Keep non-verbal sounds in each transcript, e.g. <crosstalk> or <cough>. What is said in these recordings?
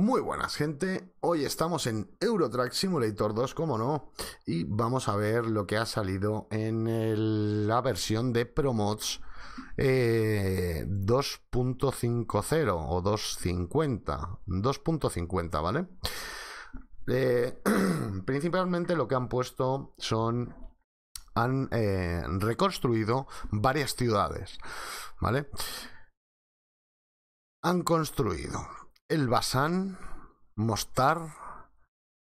Muy buenas gente, hoy estamos en Eurotrack Simulator 2, como no, y vamos a ver lo que ha salido en la versión de Promods 2.50 eh, o 2.50, 2.50, ¿vale? Eh, <clears throat> principalmente lo que han puesto son han eh, reconstruido varias ciudades, ¿vale? Han construido Elbasan, Mostar,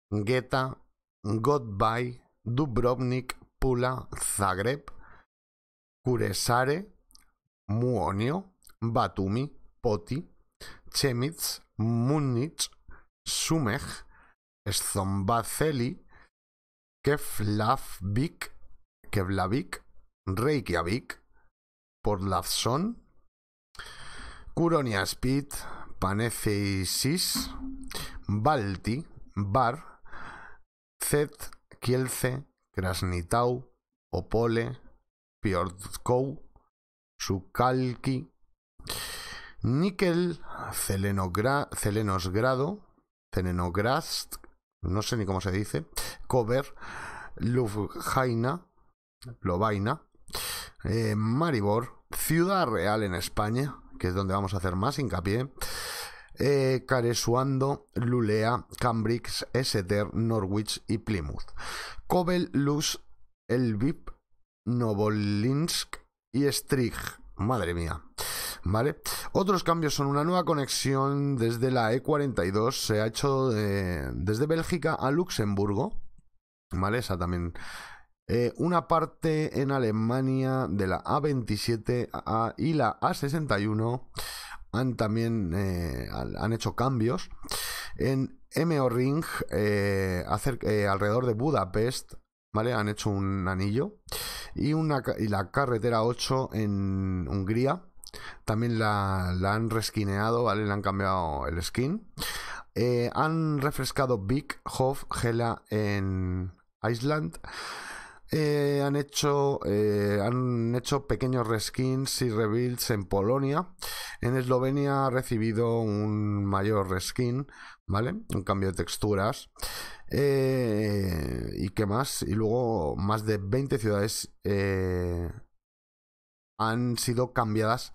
Geta, Godbay, Dubrovnik, Pula, Zagreb, Kuresare, Muonio, Batumi, Poti, Chemitz, Munich, Sumeg Zombaceli, Keflavik, Kevlavik, Reykjavik, Portlavson, Kuronia Spit. Panefesis, Balti, Bar, Zet, Kielce, Krasnitau, Opole, Piortkow, Sukalki, Níquel, Celenosgrado, Celenograst, no sé ni cómo se dice, Cover, Lufjaina, Lobaina, eh, Maribor, Ciudad Real en España, que es donde vamos a hacer más hincapié, eh, Caresuando, Lulea, Cambrix, Exeter, Norwich y Plymouth. Kobel, Luz, Elvip, Novolinsk y Strig. Madre mía. ¿Vale? Otros cambios son una nueva conexión desde la E42, se ha hecho eh, desde Bélgica a Luxemburgo, ¿vale? Esa también. Eh, una parte en Alemania de la A27 a, y la A61 han también eh, han hecho cambios. En MO Ring, eh, eh, alrededor de Budapest, ¿vale? Han hecho un anillo. Y, una, y la carretera 8 en Hungría. También la, han resquineado, ¿vale? Le han cambiado el skin. han refrescado Big Hof Gela en Island. Eh, han, hecho, eh, han hecho pequeños reskins y rebuilds en Polonia. En Eslovenia ha recibido un mayor reskin, ¿vale? Un cambio de texturas. Eh, ¿Y qué más? Y luego más de 20 ciudades han sido cambiadas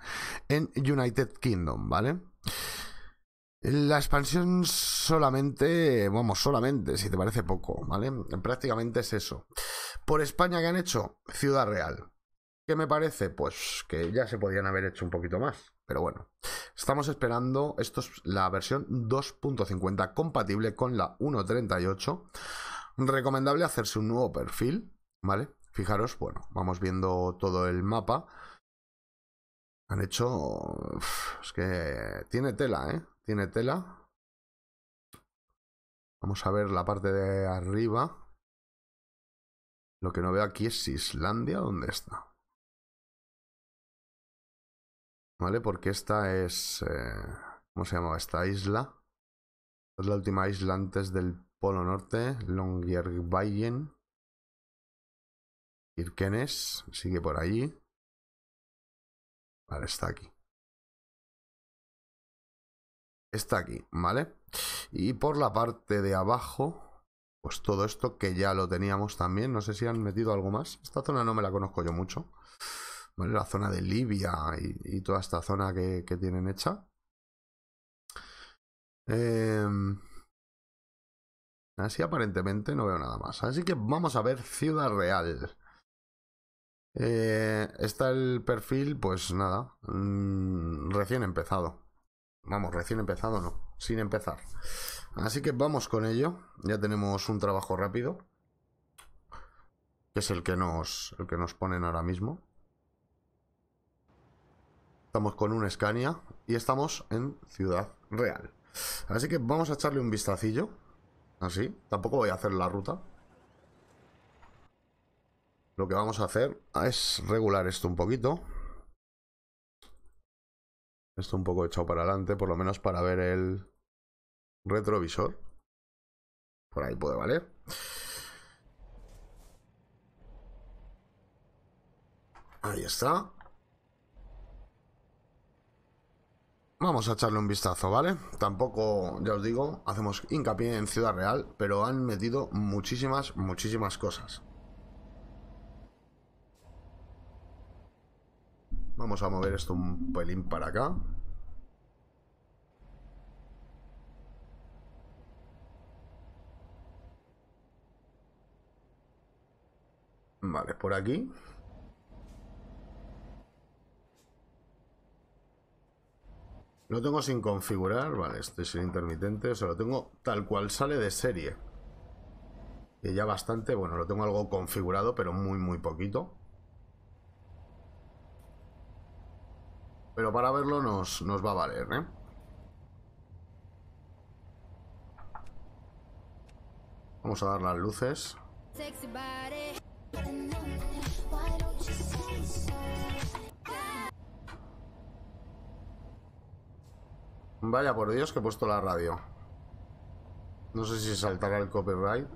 en United Kingdom, ¿vale? La expansión solamente, vamos, solamente, si te parece poco, ¿vale? Prácticamente es eso. Por España que han hecho Ciudad Real. ¿Qué me parece? Pues que ya se podían haber hecho un poquito más. Pero bueno, estamos esperando, esto es la versión 2.50 compatible con la 1.38. Recomendable hacerse un nuevo perfil, ¿vale? Fijaros, bueno, vamos viendo todo el mapa. Han hecho... Es que tiene tela, ¿eh? tiene tela. Vamos a ver la parte de arriba. Lo que no veo aquí es Islandia, ¿dónde está? ¿Vale? Porque esta es... Eh, ¿Cómo se llamaba esta isla? Es la última isla antes del Polo Norte, Longyearbyen. Kirkenes, sigue por allí. Vale, está aquí está aquí, ¿vale? Y por la parte de abajo, pues todo esto que ya lo teníamos también. No sé si han metido algo más. Esta zona no me la conozco yo mucho. ¿Vale? La zona de Libia y, toda esta zona que, tienen hecha. Em, así aparentemente no veo nada más. Así que vamos a ver Ciudad Real. Eh, está el perfil, pues nada, mm, recién empezado. Vamos, recién empezado no, sin empezar. Así que vamos con ello. Ya tenemos un trabajo rápido. Que es el que nos, el que nos ponen ahora mismo. Estamos con un Scania y estamos en Ciudad Real. Así que vamos a echarle un vistacillo. Así. Tampoco voy a hacer la ruta. Lo que vamos a hacer es regular esto un poquito esto un poco echado para adelante, por lo menos para ver el retrovisor. Por ahí puede valer. Ahí está. Vamos a echarle un vistazo, ¿vale? Tampoco, ya os digo, hacemos hincapié en Ciudad Real, pero han metido muchísimas, muchísimas cosas. Vamos a mover esto un pelín para acá. Vale, por aquí. Lo tengo sin configurar, vale, estoy sin intermitente, lo tengo tal cual sale de serie. Y ya bastante, bueno, lo tengo algo configurado, pero muy, muy poquito. Pero para verlo nos, va a valer, ¿eh? Vamos a dar las luces. Vaya por Dios que he puesto la radio. No sé si saltará el copyright.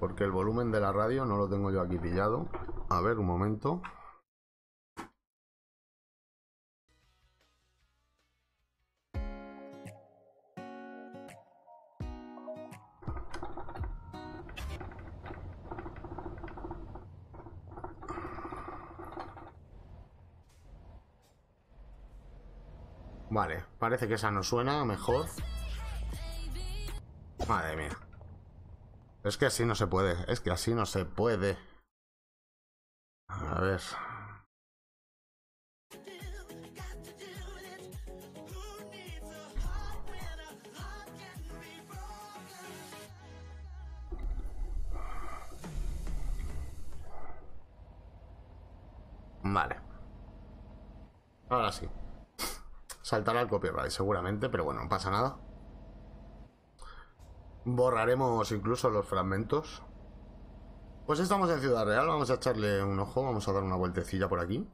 Porque el volumen de la radio no lo tengo yo aquí pillado. A ver, un momento. Vale, parece que esa no suena mejor. Madre mía. Es que así no se puede, es que así no se puede. A ver. Vale. Ahora sí. Saltará al copyright seguramente, pero bueno, no pasa nada. Borraremos incluso los fragmentos. Pues estamos en Ciudad Real, vamos a echarle un ojo, vamos a dar una vueltecilla por aquí.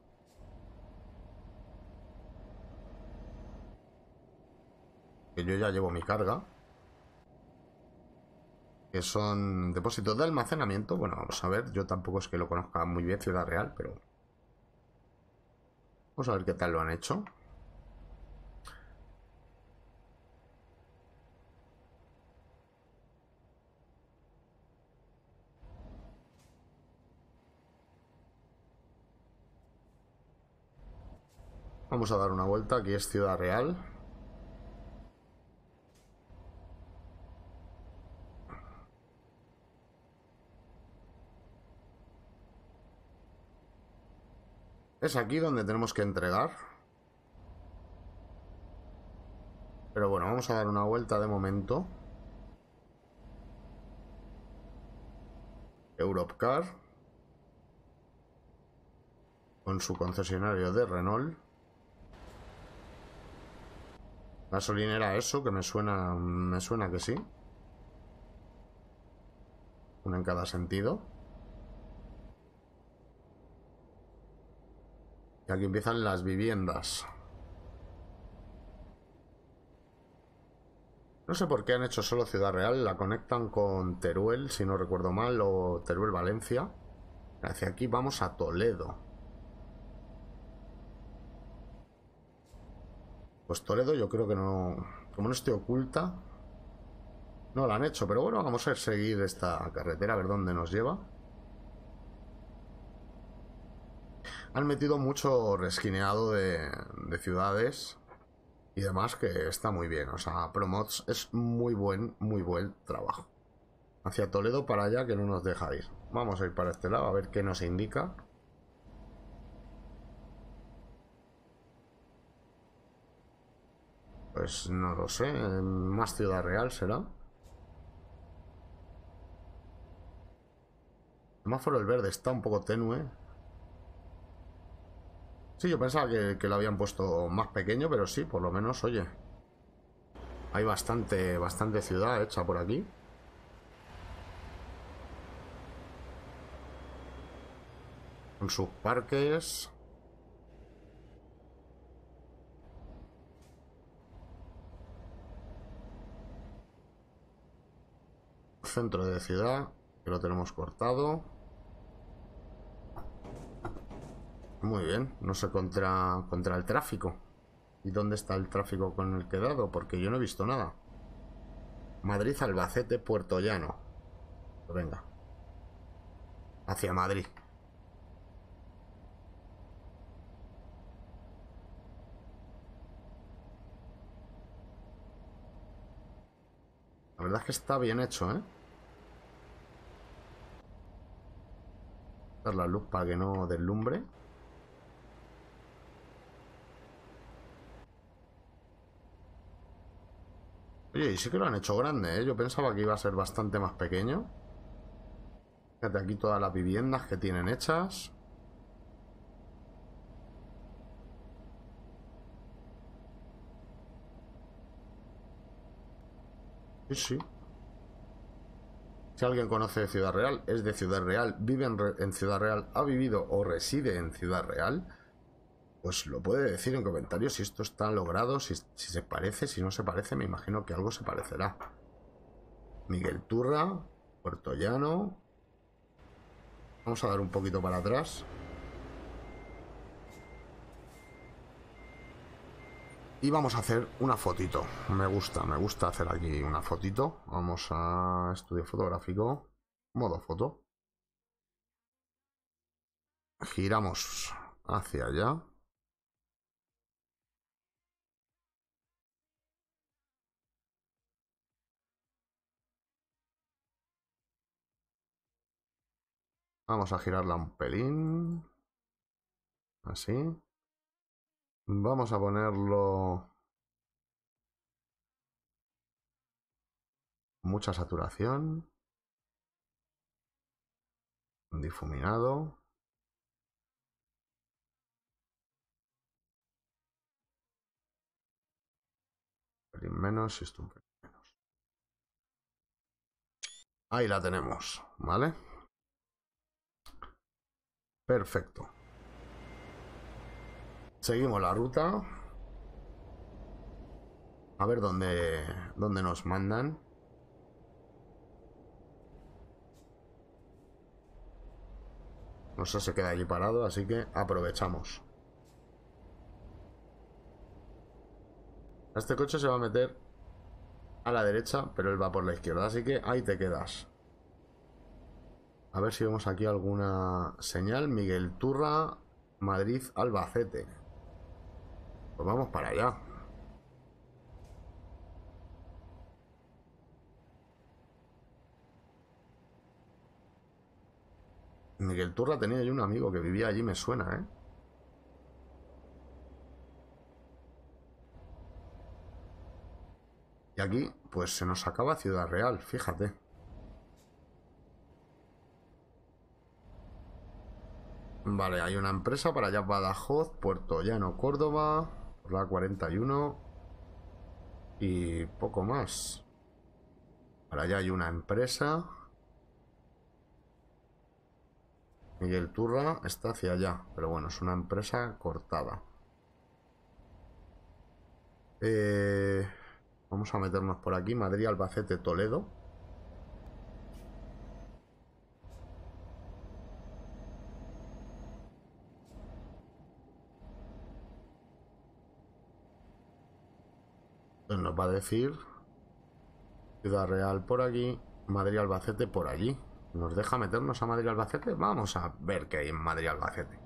Que yo ya llevo mi carga. Que son depósitos de almacenamiento. Bueno, vamos a ver, yo tampoco es que lo conozca muy bien Ciudad Real, pero... Vamos a ver qué tal lo han hecho. vamos a dar una vuelta. Aquí es Ciudad Real. Es aquí donde tenemos que entregar. Pero bueno, vamos a dar una vuelta de momento. Car Con su concesionario de Renault. Gasolinera eso, que me suena, me suena que sí. Una en cada sentido. Y aquí empiezan las viviendas. No sé por qué han hecho solo Ciudad Real, la conectan con Teruel, si no recuerdo mal, o Teruel-Valencia. Hacia aquí vamos a Toledo. Pues Toledo yo creo que no... Como no esté oculta... No la han hecho, pero bueno, vamos a seguir esta carretera, a ver dónde nos lleva. Han metido mucho resquineado de, de ciudades y demás que está muy bien. O sea, Promods es muy buen, muy buen trabajo. Hacia Toledo para allá que no nos deja ir. Vamos a ir para este lado a ver qué nos indica. Pues no lo sé. Más Ciudad Real será. semáforo el verde está un poco tenue. Sí, yo pensaba que, que, lo habían puesto más pequeño, pero sí, por lo menos, oye. Hay bastante, bastante ciudad hecha por aquí. Con sus parques. centro de ciudad, que lo tenemos cortado. Muy bien, no sé contra, contra el tráfico. ¿Y dónde está el tráfico con el que dado? Porque yo no he visto nada. Madrid, Albacete, Puerto Llano. Venga. Hacia Madrid. La verdad es que está bien hecho, ¿eh? Dar la luz para que no deslumbre. Oye, y sí que lo han hecho grande, ¿eh? Yo pensaba que iba a ser bastante más pequeño. Fíjate aquí todas las viviendas que tienen hechas. Sí, sí alguien conoce de Ciudad Real, es de Ciudad Real, vive en, Ciudad Real, ha vivido o reside en Ciudad Real, pues lo puede decir en comentarios si esto está logrado, si, se parece, si no se parece, me imagino que algo se parecerá. Miguel Turra, Llano. Vamos a dar un poquito para atrás. Y vamos a hacer una fotito. Me gusta, me gusta hacer aquí una fotito. Vamos a estudio fotográfico, modo foto. Giramos hacia allá. Vamos a girarla un pelín. Así. Vamos a ponerlo... Mucha saturación. Difuminado. menos y esto un pelín menos. Ahí la tenemos, ¿vale? Perfecto. Seguimos la ruta. A ver dónde, nos mandan. No sé, se queda allí parado, así que aprovechamos. Este coche se va a meter a la derecha, pero él va por la izquierda, así que ahí te quedas. A ver si vemos aquí alguna señal. Miguel Turra, Madrid, Albacete. Pues vamos para allá. Miguel Turra tenía yo un amigo que vivía allí, me suena, ¿eh? Y aquí, pues se nos acaba Ciudad Real, fíjate. Vale, hay una empresa para allá Badajoz, Puerto Llano, Córdoba la 41 y poco más. Para allá hay una empresa. Miguel Turra está hacia allá, pero bueno, es una empresa cortada. Eh, vamos a meternos por aquí, Madrid, Albacete, Toledo. va a decir Ciudad Real por aquí, Madrid Albacete por allí. ¿Nos deja meternos a Madrid Albacete? Vamos a ver qué hay en Madrid Albacete.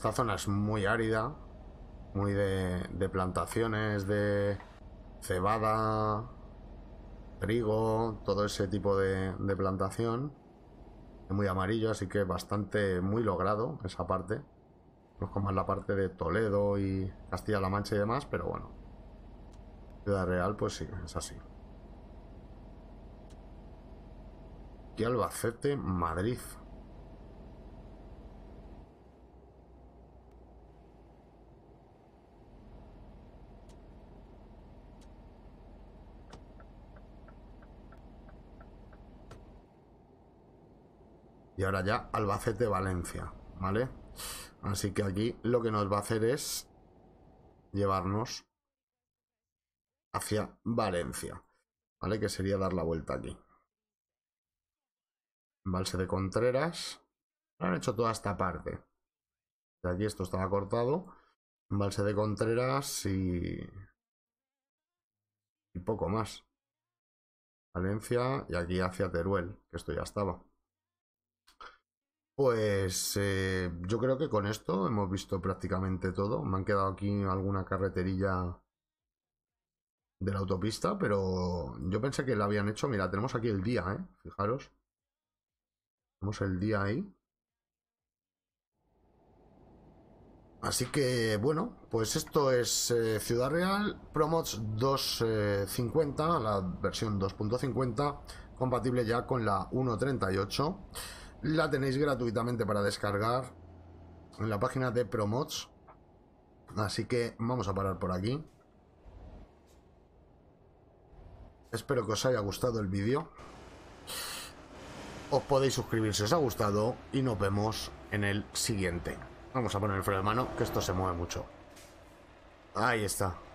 Esta zona es muy árida, muy de, plantaciones, de cebada, trigo, todo ese tipo de, plantación. Es muy amarillo, así que bastante muy logrado esa parte. como como la parte de Toledo y Castilla-La Mancha y demás, pero bueno. Ciudad Real, pues sí, es así. y Albacete, Madrid. Y ahora ya Albacete-Valencia, ¿vale? Así que aquí lo que nos va a hacer es llevarnos hacia Valencia, ¿vale? Que sería dar la vuelta aquí. Valse de Contreras. han hecho toda esta parte. De aquí esto estaba cortado. Valse de Contreras y... Y poco más. Valencia y aquí hacia Teruel, que esto ya estaba. Pues eh, yo creo que con esto hemos visto prácticamente todo. Me han quedado aquí alguna carreterilla de la autopista, pero yo pensé que la habían hecho. Mira, tenemos aquí el día, ¿eh? Fijaros. Tenemos el día ahí. Así que bueno, pues esto es eh, Ciudad Real ProMods 2.50, la versión 2.50, compatible ya con la 1.38. La tenéis gratuitamente para descargar en la página de Promods. Así que vamos a parar por aquí. Espero que os haya gustado el vídeo. Os podéis suscribir si os ha gustado y nos vemos en el siguiente. Vamos a poner el freno de mano, que esto se mueve mucho. Ahí está.